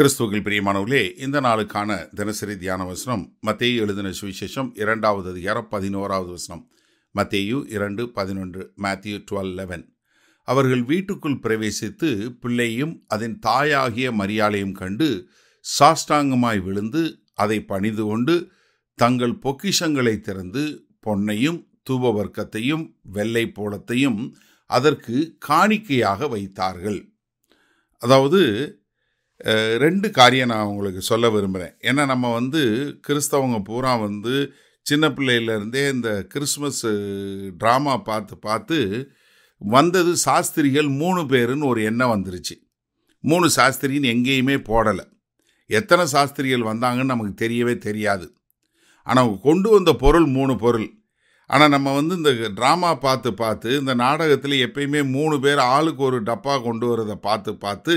கிறிஸ்துவில் பிரியமானவர்களே இந்த நாளுக்கான தினசரி தியான வசனம் மத்தேயு எழுதின சுவிசேஷம் இரண்டாவது அதிகாரம் பதினோராவது வசனம் மத்தேயு இரண்டு பதினொன்று மேத்யூ டுவெல் லெவன் அவர்கள் வீட்டுக்குள் பிரவேசித்து பிள்ளையும் அதன் தாயாகிய மரியாளையும் கண்டு சாஷ்டாங்கமாய் விழுந்து அதை பணிந்து கொண்டு தங்கள் பொக்கிஷங்களை திறந்து பொன்னையும் தூப வர்க்கத்தையும் வெள்ளை போலத்தையும் அதற்கு காணிக்கையாக வைத்தார்கள் அதாவது ரெண்டு காரியம் நான் உங்களுக்கு சொல்ல விரும்புகிறேன் ஏன்னா நம்ம வந்து கிறிஸ்தவங்க பூரா வந்து சின்ன பிள்ளையிலேருந்தே இந்த கிறிஸ்மஸ் ட்ராமா பார்த்து பார்த்து வந்தது சாஸ்திரிகள் மூணு பேருன்னு ஒரு எண்ணம் வந்துருச்சு மூணு சாஸ்திரின்னு எங்கேயுமே போடலை எத்தனை சாஸ்திரிகள் வந்தாங்கன்னு நமக்கு தெரியவே தெரியாது ஆனால் அவங்க கொண்டு வந்த பொருள் மூணு பொருள் ஆனால் நம்ம வந்து இந்த ட்ராமா பார்த்து பார்த்து இந்த நாடகத்தில் எப்பயுமே மூணு பேர் ஆளுக்கு ஒரு டப்பா கொண்டு வரதை பார்த்து பார்த்து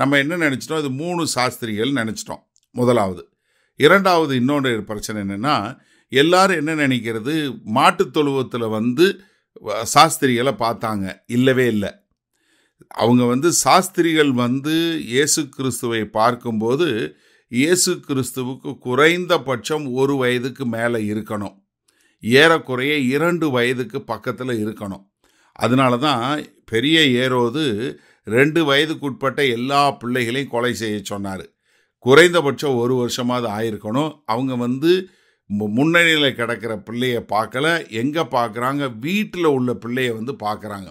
நம்ம என்ன நினச்சிட்டோம் இது மூணு சாஸ்திரிகள் நினச்சிட்டோம் முதலாவது இரண்டாவது இன்னொன்று பிரச்சனை என்னென்னா எல்லாரும் என்ன நினைக்கிறது மாட்டு தொழுவத்தில் வந்து சாஸ்திரிகளை பார்த்தாங்க இல்லவே இல்லை அவங்க வந்து சாஸ்திரிகள் வந்து இயேசு கிறிஸ்துவை பார்க்கும்போது இயேசு கிறிஸ்துவுக்கு குறைந்தபட்சம் ஒரு வயதுக்கு மேலே இருக்கணும் ஏறக்குறைய இரண்டு வயதுக்கு பக்கத்தில் இருக்கணும் அதனால தான் பெரிய ஏரோது ரெண்டு வயதுக்குட்பட்ட எல்லா பிள்ளைகளையும் கொலை செய்ய சொன்னார் குறைந்தபட்சம் ஒரு வருஷமாவது ஆயிருக்கணும் அவங்க வந்து முன்னணியில் கிடக்கிற பிள்ளைய பார்க்கல எங்கே பார்க்குறாங்க வீட்டில் உள்ள பிள்ளைய வந்து பார்க்குறாங்க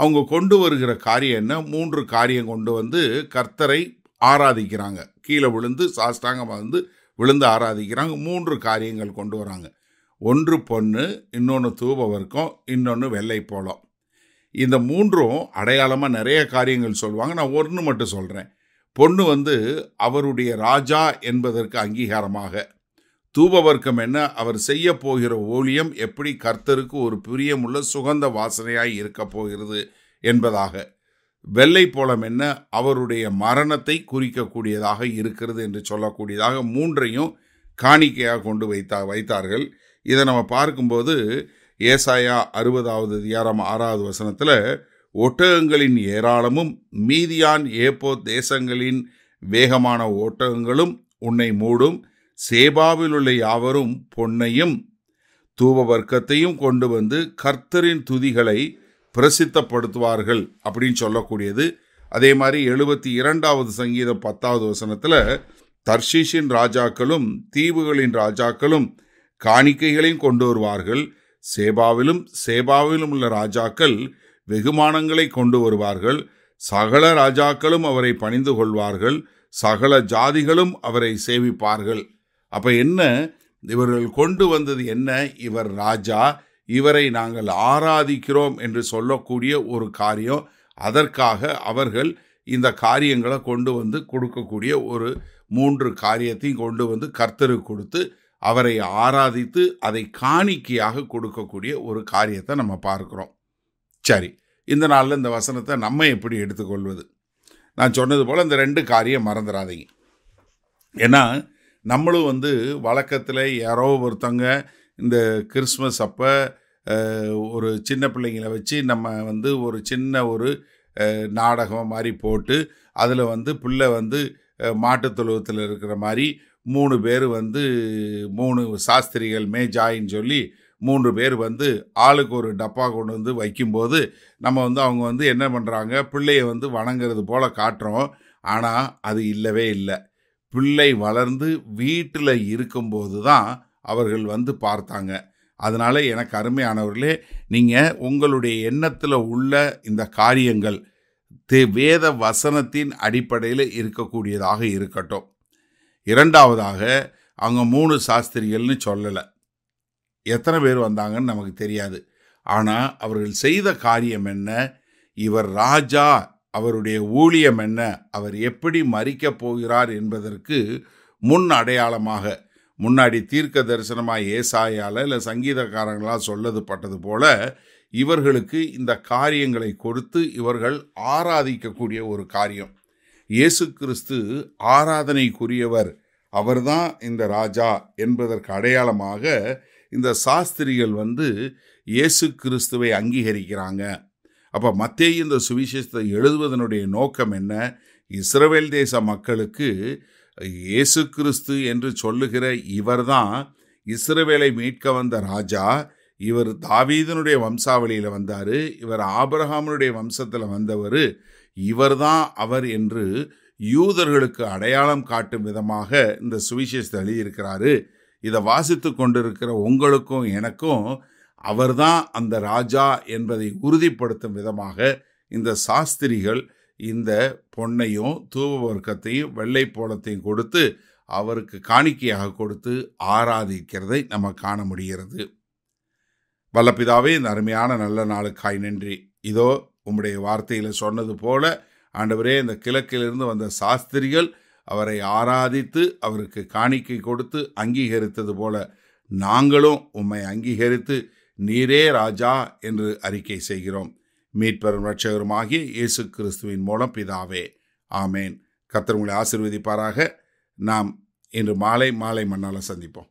அவங்க கொண்டு வருகிற காரியம் என்ன மூன்று காரியம் கொண்டு வந்து கர்த்தரை ஆராதிக்கிறாங்க கீழே விழுந்து சாஸ்தாங்கமாக வந்து விழுந்து ஆராதிக்கிறாங்க மூன்று காரியங்கள் கொண்டு வராங்க ஒன்று பொண்ணு இன்னொன்று தூப வர்க்கம் இன்னொன்று வெள்ளை போலம் இந்த மூன்றும் அடையாளமாக நிறைய காரியங்கள் சொல்லுவாங்க நான் ஒன்று மட்டும் சொல்கிறேன் பொண்ணு வந்து அவருடைய ராஜா என்பதற்கு அங்கீகாரமாக தூபவர்க்கம் என்ன அவர் செய்ய போகிற ஓலியம் எப்படி கர்த்தருக்கு ஒரு பிரியமுள்ள சுகந்த வாசனையாய் இருக்க போகிறது என்பதாக வெள்ளை போலம் என்ன அவருடைய மரணத்தை குறிக்கக்கூடியதாக இருக்கிறது என்று சொல்லக்கூடியதாக மூன்றையும் காணிக்கையாக கொண்டு வைத்தா வைத்தார்கள் இதை நம்ம பார்க்கும்போது ஏசாயா அறுபதாவது அதிகாரம் ஆறாவது வசனத்தில் ஒட்டகங்களின் ஏராளமும் மீதியான் ஏப்போ தேசங்களின் வேகமான ஓட்டகங்களும் உன்னை மூடும் சேபாவில் உள்ள யாவரும் பொன்னையும் தூப வர்க்கத்தையும் கொண்டு வந்து கர்த்தரின் துதிகளை பிரசித்தப்படுத்துவார்கள் அப்படின்னு சொல்லக்கூடியது அதே மாதிரி எழுபத்தி இரண்டாவது சங்கீதம் பத்தாவது வசனத்தில் தர்ஷீஷின் ராஜாக்களும் தீவுகளின் ராஜாக்களும் காணிக்கைகளையும் கொண்டு வருவார்கள் சேபாவிலும் சேபாவிலும் உள்ள ராஜாக்கள் வெகுமானங்களை கொண்டு வருவார்கள் சகல ராஜாக்களும் அவரை பணிந்து கொள்வார்கள் சகல ஜாதிகளும் அவரை சேவிப்பார்கள் அப்போ என்ன இவர்கள் கொண்டு வந்தது என்ன இவர் ராஜா இவரை நாங்கள் ஆராதிக்கிறோம் என்று சொல்லக்கூடிய ஒரு காரியம் அதற்காக அவர்கள் இந்த காரியங்களை கொண்டு வந்து கொடுக்கக்கூடிய ஒரு மூன்று காரியத்தையும் கொண்டு வந்து கர்த்தருக்கு கொடுத்து அவரை ஆராதித்து அதை காணிக்கையாக கொடுக்கக்கூடிய ஒரு காரியத்தை நம்ம பார்க்குறோம் சரி இந்த நாளில் இந்த வசனத்தை நம்ம எப்படி எடுத்துக்கொள்வது நான் சொன்னது போல் இந்த ரெண்டு காரியம் மறந்துடாதீங்க ஏன்னா நம்மளும் வந்து வழக்கத்தில் யாரோ ஒருத்தங்க இந்த கிறிஸ்மஸ் அப்போ ஒரு சின்ன பிள்ளைங்களை வச்சு நம்ம வந்து ஒரு சின்ன ஒரு நாடகம் மாதிரி போட்டு அதில் வந்து பிள்ளை வந்து மாட்டுத்தொழுவத்தில் இருக்கிற மாதிரி மூணு பேர் வந்து மூணு சாஸ்திரிகள் மே ஜாயின்னு சொல்லி மூன்று பேர் வந்து ஆளுக்கு ஒரு டப்பா கொண்டு வந்து வைக்கும்போது நம்ம வந்து அவங்க வந்து என்ன பண்ணுறாங்க பிள்ளையை வந்து வணங்குறது போல் காட்டுறோம் ஆனால் அது இல்லவே இல்லை பிள்ளை வளர்ந்து வீட்டில் இருக்கும்போது தான் அவர்கள் வந்து பார்த்தாங்க அதனால் எனக்கு அருமையானவர்களே நீங்கள் உங்களுடைய எண்ணத்தில் உள்ள இந்த காரியங்கள் வேத வசனத்தின் அடிப்படையில் இருக்கக்கூடியதாக இருக்கட்டும் இரண்டாவதாக அவங்க மூணு சாஸ்திரிகள்னு சொல்லலை எத்தனை பேர் வந்தாங்கன்னு நமக்கு தெரியாது ஆனால் அவர்கள் செய்த காரியம் என்ன இவர் ராஜா அவருடைய ஊழியம் என்ன அவர் எப்படி மறிக்கப் போகிறார் என்பதற்கு முன் அடையாளமாக முன்னாடி தீர்க்க தரிசனமாக ஏசாயால் இல்லை சங்கீதக்காரங்களால் சொல்லது பட்டது போல இவர்களுக்கு இந்த காரியங்களை கொடுத்து இவர்கள் ஆராதிக்கக்கூடிய ஒரு காரியம் இயேசு கிறிஸ்து ஆராதனைக்குரியவர் அவர்தான் இந்த ராஜா என்பதற்கு அடையாளமாக இந்த சாஸ்திரிகள் வந்து இயேசு கிறிஸ்துவை அங்கீகரிக்கிறாங்க அப்போ மத்திய இந்த சுவிசேஷத்தை எழுதுவதனுடைய நோக்கம் என்ன இஸ்ரவேல் தேச மக்களுக்கு இயேசு கிறிஸ்து என்று சொல்லுகிற இவர்தான் இஸ்ரவேலை மீட்க வந்த ராஜா இவர் தாவீதனுடைய வம்சாவளியில் வந்தார் இவர் ஆபிரஹாமனுடைய வம்சத்தில் வந்தவர் இவர்தான் அவர் என்று யூதர்களுக்கு அடையாளம் காட்டும் விதமாக இந்த சுவிசேஷத்தை எழுதியிருக்கிறாரு இதை வாசித்து கொண்டிருக்கிற உங்களுக்கும் எனக்கும் அவர்தான் அந்த ராஜா என்பதை உறுதிப்படுத்தும் விதமாக இந்த சாஸ்திரிகள் இந்த பொன்னையும் தூவ வர்க்கத்தையும் வெள்ளை போலத்தையும் கொடுத்து அவருக்கு காணிக்கையாக கொடுத்து ஆராதிக்கிறதை நம்ம காண முடிகிறது வல்லப்பிதாவே இந்த அருமையான நல்ல நாளுக்காய் நன்றி இதோ உம்முடைய வார்த்தையில் சொன்னது போல ஆண்டவரே இந்த கிழக்கிலிருந்து வந்த சாஸ்திரிகள் அவரை ஆராதித்து அவருக்கு காணிக்கை கொடுத்து அங்கீகரித்தது போல நாங்களும் உம்மை அங்கீகரித்து நீரே ராஜா என்று அறிக்கை செய்கிறோம் மீட்பரும் ரட்சகருமாகிய இயேசு கிறிஸ்துவின் மூலம் பிதாவே ஆமேன் கத்தர் உங்களை ஆசிர்வதிப்பாராக நாம் இன்று மாலை மாலை மண்ணால் சந்திப்போம்